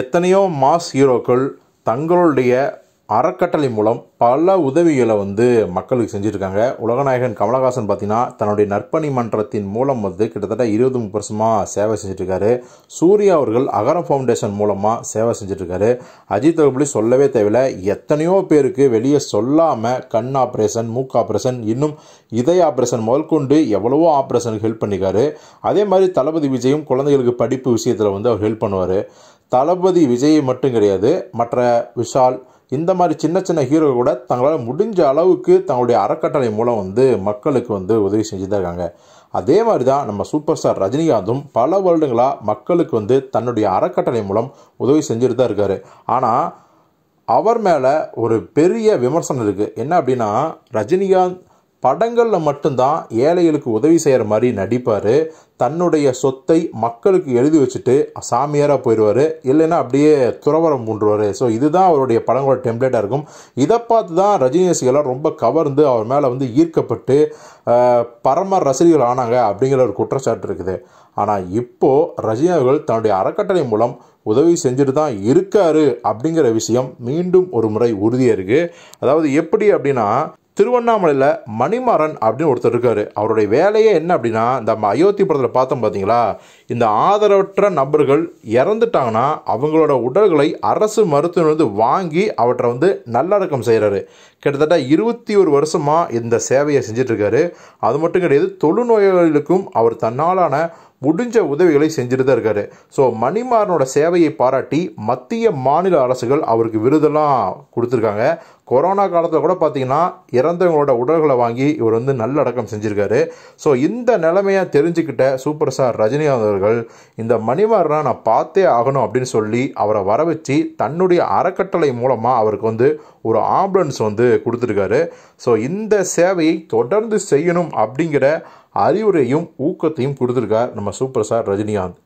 எத்தனையோ மாஸ் ஹீரோக்கள் தங்களுடைய அறக்கட்டளை மூலம் பல உதவிகளை வந்து மக்களுக்கு செஞ்சுருக்காங்க உலகநாயகன் கமலஹாசன் பார்த்தீங்கன்னா தன்னுடைய நற்பணி மன்றத்தின் மூலம் வந்து கிட்டத்தட்ட இருபது முப்பது வருஷமாக சேவை செஞ்சுட்ருக்காரு சூர்யா அவர்கள் அகரம் ஃபவுண்டேஷன் மூலமாக சேவை செஞ்சுட்ருக்காரு அஜித் அவர்களே சொல்லவே தேவையில்லை எத்தனையோ பேருக்கு வெளியே சொல்லாமல் கண் ஆப்ரேஷன் மூக்கு ஆப்ரேஷன் இன்னும் இதய ஆப்ரேஷன் முதற்கொண்டு எவ்வளவோ ஆப்ரேஷனுக்கு ஹெல்ப் பண்ணிக்காரு அதே மாதிரி தளபதி விஜயும் குழந்தைகளுக்கு படிப்பு விஷயத்தில் வந்து அவர் ஹெல்ப் பண்ணுவார் தளபதி விஜய் மட்டும் கிடையாது மற்ற விஷால் இந்த மாதிரி சின்ன சின்ன ஹீரோ கூட தங்களால் முடிஞ்ச அளவுக்கு தங்களுடைய அறக்கட்டளை மூலம் வந்து மக்களுக்கு வந்து உதவி செஞ்சுதான் இருக்காங்க அதே மாதிரி தான் நம்ம சூப்பர் ஸ்டார் ரஜினிகாந்தும் பல வருடங்களாக மக்களுக்கு வந்து தன்னுடைய அறக்கட்டளை மூலம் உதவி செஞ்சுட்டு தான் இருக்கார் ஆனால் அவர் மேலே ஒரு பெரிய விமர்சனம் இருக்குது என்ன அப்படின்னா ரஜினிகாந்த் படங்களில் மட்டும்தான் ஏழைகளுக்கு உதவி செய்கிற மாதிரி நடிப்பார் தன்னுடைய சொத்தை மக்களுக்கு எழுதி வச்சுட்டு சாமியாராக போயிடுவார் இல்லைன்னா அப்படியே துறவரம் பூண்டுவார் ஸோ இதுதான் அவருடைய படங்களோட டெம்ப்ளேட்டாக இருக்கும் இதை பார்த்து தான் ரஜினி ரசிகர்லாம் ரொம்ப கவர்ந்து அவர் மேலே வந்து ஈர்க்கப்பட்டு பரம ரசிகர்கள் ஆனாங்க அப்படிங்கிற ஒரு குற்றச்சாட்டு இருக்குது ஆனால் இப்போது ரஜினி அவர்கள் தன்னுடைய அறக்கட்டளை மூலம் உதவி செஞ்சுட்டு தான் இருக்காரு அப்படிங்கிற விஷயம் மீண்டும் ஒரு முறை உறுதியாக இருக்குது அதாவது எப்படி அப்படின்னா திருவண்ணாமலையில் மணிமாறன் அப்படின்னு ஒருத்தர் இருக்கார் அவருடைய வேலையே என்ன அப்படின்னா இந்த அயோத்தி படத்தில் பார்த்தோம் பார்த்தீங்களா இந்த ஆதரவற்ற நபர்கள் இறந்துட்டாங்கன்னா அவங்களோட உடல்களை அரசு மருத்துவமனை வாங்கி அவற்றை வந்து நல்லடக்கம் செய்கிறாரு கிட்டத்தட்ட இருபத்தி ஒரு வருஷமாக இந்த சேவையை செஞ்சிட்ருக்காரு அது மட்டும் கிடையாது தொழுநோயாளிகளுக்கும் அவர் தன்னாலான முடிஞ்ச உதவிகளை செஞ்சுட்டு தான் இருக்காரு ஸோ மணிமாறனோட சேவையை பாராட்டி மத்திய மாநில அரசுகள் அவருக்கு விருதெல்லாம் கொடுத்துருக்காங்க கொரோனா காலத்தில் கூட பார்த்தீங்கன்னா இறந்தவங்களோட உடல்களை வாங்கி இவர் வந்து நல்லடக்கம் செஞ்சுருக்காரு ஸோ இந்த நிலைமையை தெரிஞ்சுக்கிட்ட சூப்பர் ஸ்டார் ரஜினிகாந்த் அவர்கள் இந்த மணிமாறனை நான் பார்த்தே ஆகணும் அப்படின்னு சொல்லி அவரை வர வச்சு தன்னுடைய அறக்கட்டளை மூலமாக அவருக்கு வந்து ஒரு ஆம்புலன்ஸ் வந்து கொடுத்துருக்காரு ஸோ இந்த சேவையை தொடர்ந்து செய்யணும் அப்படிங்கிற அறிவுரையும் ஊக்கத்தையும் கொடுத்துருக்கார் நம்ம சூப்பர் சார் ரஜினிகாந்த்